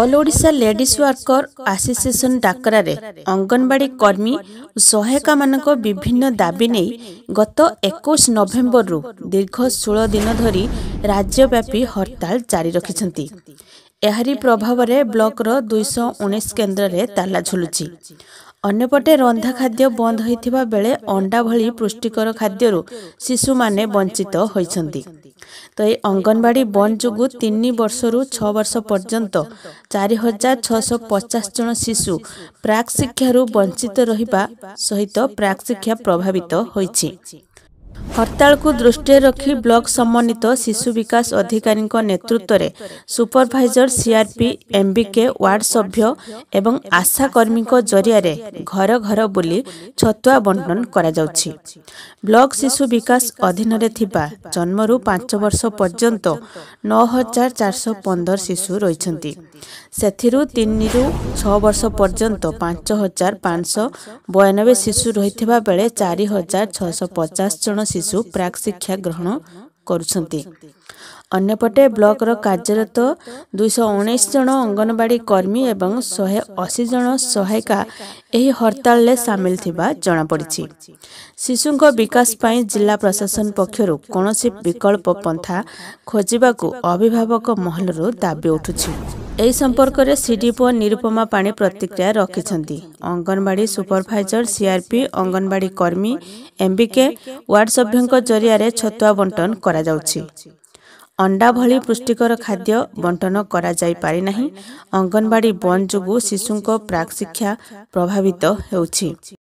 all Odisha ladies worker association ଡାକରାରେ ଅଙ୍ଗନବାଡ଼ି କର୍ମୀ ଓ ସହାୟିକାମାନଙ୍କ ବିଭିନ୍ନ ଦାବି ନେଇ ଗତ ଏକୋଇଶ ନଭେମ୍ବରରୁ ଦୀର୍ଘ ଷୋହଳ ଦିନ ଧରି ରାଜ୍ୟବ୍ୟାପୀ ହରତାଳ ଜାରି ରଖିଛନ୍ତି ଏହାରି ପ୍ରଭାବରେ ବ୍ଲକର ଦୁଇଶହ ଉଣେଇଶ କେନ୍ଦ୍ରରେ ତାଲା ଝୁଲୁଛି ଅନ୍ୟପଟେ ରନ୍ଧା ଖାଦ୍ୟ ବନ୍ଦ ହୋଇଥିବା ବେଳେ ଅଣ୍ଡା ଭଳି ପୁଷ୍ଟିକର ଖାଦ୍ୟରୁ ଶିଶୁମାନେ ବଞ୍ଚିତ ହୋଇଛନ୍ତି ତ ଏହି ଅଙ୍ଗନବାଡ଼ି ବନ୍ଦ ଯୋଗୁଁ ତିନି ବର୍ଷରୁ ଛଅ ବର୍ଷ ପର୍ଯ୍ୟନ୍ତ ଚାରି ହଜାର ଛଅଶହ ପଚାଶ ଜଣ ଶିଶୁ ପ୍ରାକ୍ ଶିକ୍ଷାରୁ ବଞ୍ଚିତ ରହିବା ସହିତ ପ୍ରାକ୍ ଶିକ୍ଷା ପ୍ରଭାବିତ ହୋଇଛି হরতালকু দৃষ্টিরে রক্ষি ব্লক সমন্বিত শিশু বিকাশ অধিকারী নেতৃত্বে সুপরভাইজর সিআরপি এমবিকে ওয়ার্ড সভ্য এবং আশা কর্মী জরিয়ারে ঘর ঘর বুলি ছতুয়া বণ্টন করা যাচ্ছে ব্লক শিশু বিকাশ অধীনরে থিবা জন্মরু পাঁচ বর্ষ পর্যন্ত ন হাজার চারশো পনের শিশু রয়েছে ସେଥିରୁ ତିନିରୁ ଛଅ ବର୍ଷ ପର୍ଯ୍ୟନ୍ତ ପାଞ୍ଚ ହଜାର ପାଞ୍ଚଶହ ବୟାନବେ ଶିଶୁ ରହିଥିବା ବେଳେ ଚାରି ହଜାର ଛଅଶହ ପଚାଶ ଜଣ ଶିଶୁ ପ୍ରାକ୍ ଶିକ୍ଷା ଗ୍ରହଣ କରୁଛନ୍ତି ଅନ୍ୟପଟେ ବ୍ଲକର କାର୍ଯ୍ୟରତ ଦୁଇଶହ ଉଣେଇଶ ଜଣ ଅଙ୍ଗନବାଡ଼ି କର୍ମୀ ଏବଂ ଶହେ ଅଶୀ ଜଣ ସହାୟିକା ଏହି ହରତାଳରେ ସାମିଲ ଥିବା ଜଣାପଡ଼ିଛି ଶିଶୁଙ୍କ ବିକାଶ ପାଇଁ ଜିଲ୍ଲା ପ୍ରଶାସନ ପକ୍ଷରୁ କୌଣସି ବିକଳ୍ପ ପନ୍ଥା ଖୋଜିବାକୁ ଅଭିଭାବକ ମହଲରୁ ଦାବି ଉଠୁଛି ଏହି ସମ୍ପର୍କରେ ସିଡିପିଓ ନିରୁପମା ପାଣି ପ୍ରତିକ୍ରିୟା ରଖିଛନ୍ତି ଅଙ୍ଗନବାଡ଼ି ସୁପରଭାଇଜର ସିଆର୍ପି ଅଙ୍ଗନବାଡ଼ି କର୍ମୀ ଏମ୍ବିକେ ୱାର୍ଡ ସଭ୍ୟଙ୍କ ଜରିଆରେ ଛତୁଆ ବଣ୍ଟନ କରାଯାଉଛି ଅଣ୍ଡା ଭଳି ପୁଷ୍ଟିକର ଖାଦ୍ୟ ବଣ୍ଟନ କରାଯାଇପାରିନାହିଁ ଅଙ୍ଗନବାଡ଼ି ବନ୍ଦ ଯୋଗୁଁ ଶିଶୁଙ୍କ ପ୍ରାକ୍ ଶିକ୍ଷା ପ୍ରଭାବିତ ହେଉଛି